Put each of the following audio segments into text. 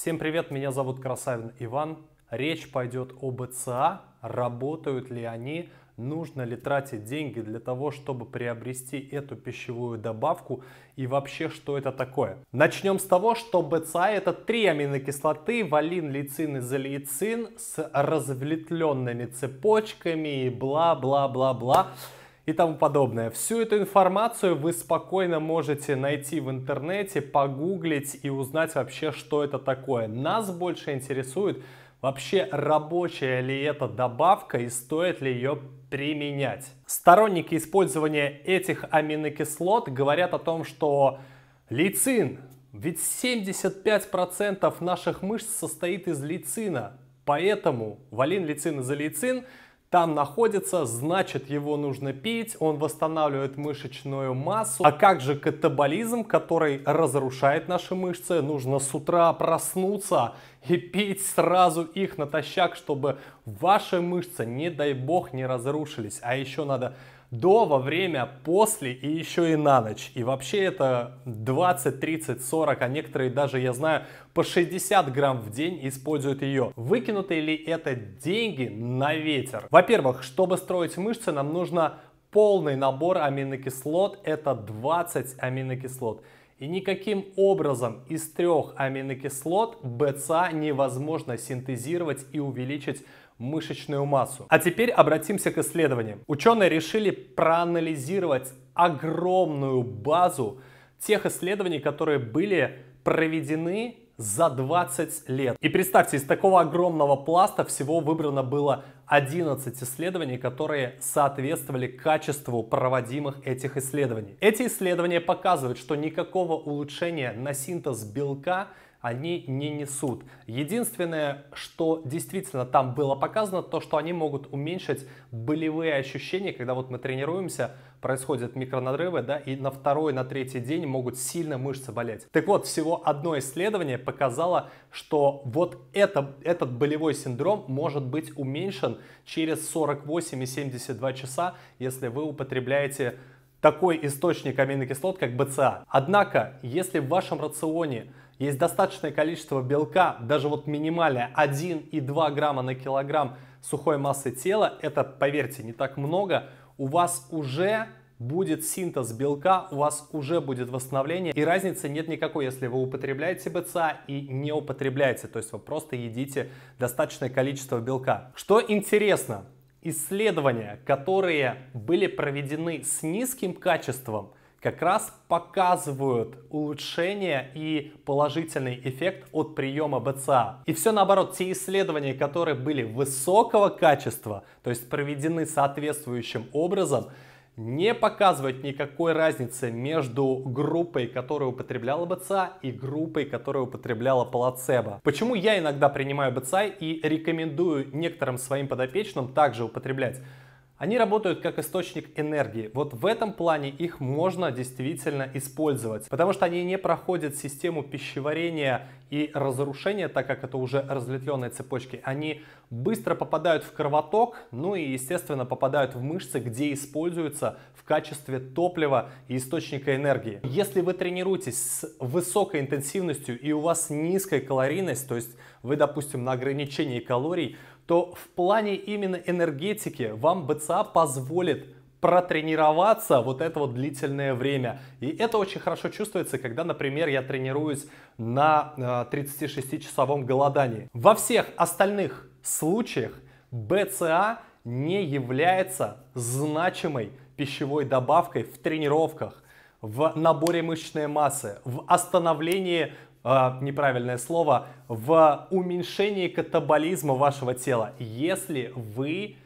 Всем привет, меня зовут Красавин Иван. Речь пойдет о БЦА, работают ли они, нужно ли тратить деньги для того, чтобы приобрести эту пищевую добавку и вообще что это такое. Начнем с того, что БЦА это три аминокислоты валин, лейцин и залейцин с разветвленными цепочками и бла-бла-бла-бла и тому подобное. Всю эту информацию вы спокойно можете найти в интернете, погуглить и узнать вообще, что это такое. Нас больше интересует вообще рабочая ли эта добавка и стоит ли ее применять. Сторонники использования этих аминокислот говорят о том, что лицин, ведь 75% наших мышц состоит из лицина, поэтому валин, лицин и залицин – там находится, значит его нужно пить, он восстанавливает мышечную массу. А как же катаболизм, который разрушает наши мышцы? Нужно с утра проснуться и пить сразу их натощак, чтобы ваши мышцы, не дай бог, не разрушились. А еще надо до, во время, после и еще и на ночь. И вообще это 20, 30, 40, а некоторые даже, я знаю, по 60 грамм в день используют ее. Выкинуты ли это деньги на ветер? Во-первых, чтобы строить мышцы, нам нужно полный набор аминокислот, это 20 аминокислот. И никаким образом из трех аминокислот БЦА невозможно синтезировать и увеличить мышечную массу. А теперь обратимся к исследованиям. Ученые решили проанализировать огромную базу тех исследований, которые были проведены за 20 лет. И представьте, из такого огромного пласта всего выбрано было 11 исследований, которые соответствовали качеству проводимых этих исследований. Эти исследования показывают, что никакого улучшения на синтез белка они не несут. Единственное, что действительно там было показано, то, что они могут уменьшить болевые ощущения, когда вот мы тренируемся, происходят микронадрывы, да, и на второй, на третий день могут сильно мышцы болеть. Так вот, всего одно исследование показало, что вот это, этот болевой синдром может быть уменьшен через 48 и 72 часа, если вы употребляете такой источник аминокислот, как БЦА. Однако, если в вашем рационе есть достаточное количество белка, даже вот минимальное 1,2 грамма на килограмм сухой массы тела, это, поверьте, не так много, у вас уже будет синтез белка, у вас уже будет восстановление, и разницы нет никакой, если вы употребляете БЦА и не употребляете, то есть вы просто едите достаточное количество белка. Что интересно, исследования, которые были проведены с низким качеством как раз показывают улучшение и положительный эффект от приема БЦА. И все наоборот, те исследования, которые были высокого качества, то есть проведены соответствующим образом, не показывают никакой разницы между группой, которая употребляла БЦА, и группой, которая употребляла плацебо. Почему я иногда принимаю БЦА и рекомендую некоторым своим подопечным также употреблять? Они работают как источник энергии. Вот в этом плане их можно действительно использовать, потому что они не проходят систему пищеварения и разрушения, так как это уже разветвленные цепочки. Они быстро попадают в кровоток, ну и, естественно, попадают в мышцы, где используются в качестве топлива и источника энергии. Если вы тренируетесь с высокой интенсивностью и у вас низкая калорийность, то есть вы, допустим, на ограничении калорий, то в плане именно энергетики вам БЦА позволит протренироваться вот это вот длительное время. И это очень хорошо чувствуется, когда, например, я тренируюсь на 36-часовом э, голодании. Во всех остальных случаях БЦА не является значимой пищевой добавкой в тренировках, в наборе мышечной массы, в остановлении Э, неправильное слово, в уменьшении катаболизма вашего тела, если вы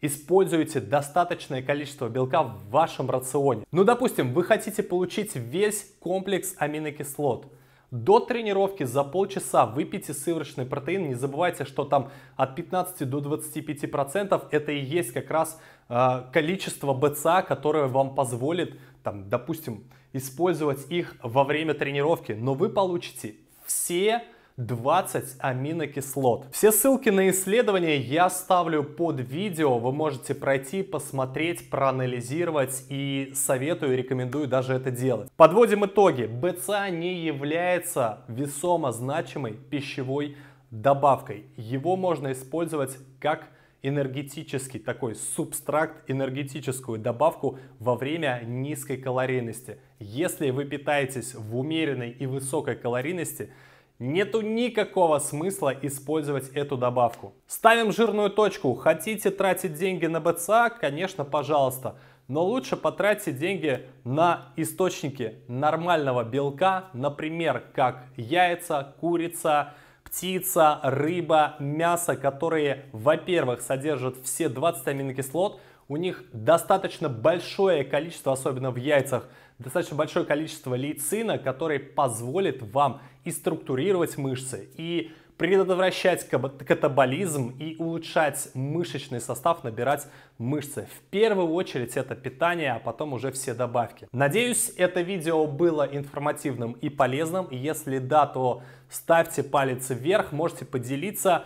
используете достаточное количество белка в вашем рационе. Ну, допустим, вы хотите получить весь комплекс аминокислот. До тренировки за полчаса выпейте сыворочный протеин. Не забывайте, что там от 15 до 25% это и есть как раз э, количество БЦА, которое вам позволит там, допустим, использовать их во время тренировки, но вы получите все 20 аминокислот. Все ссылки на исследования я ставлю под видео, вы можете пройти, посмотреть, проанализировать и советую, рекомендую даже это делать. Подводим итоги. БЦА не является весомо значимой пищевой добавкой. Его можно использовать как энергетический такой субстракт, энергетическую добавку во время низкой калорийности. Если вы питаетесь в умеренной и высокой калорийности, Нету никакого смысла использовать эту добавку. Ставим жирную точку. Хотите тратить деньги на БЦА? Конечно, пожалуйста. Но лучше потратьте деньги на источники нормального белка, например, как яйца, курица, птица, рыба, мясо, которые, во-первых, содержат все 20 аминокислот, у них достаточно большое количество, особенно в яйцах, достаточно большое количество лейцина, который позволит вам и структурировать мышцы, и предотвращать катаболизм и улучшать мышечный состав, набирать мышцы. В первую очередь это питание, а потом уже все добавки. Надеюсь, это видео было информативным и полезным. Если да, то ставьте палец вверх, можете поделиться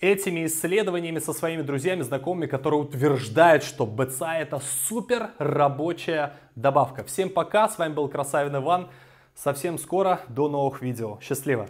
этими исследованиями со своими друзьями, знакомыми, которые утверждают, что БЦА это супер рабочая добавка. Всем пока, с вами был Красавин Иван. Совсем скоро, до новых видео. Счастливо!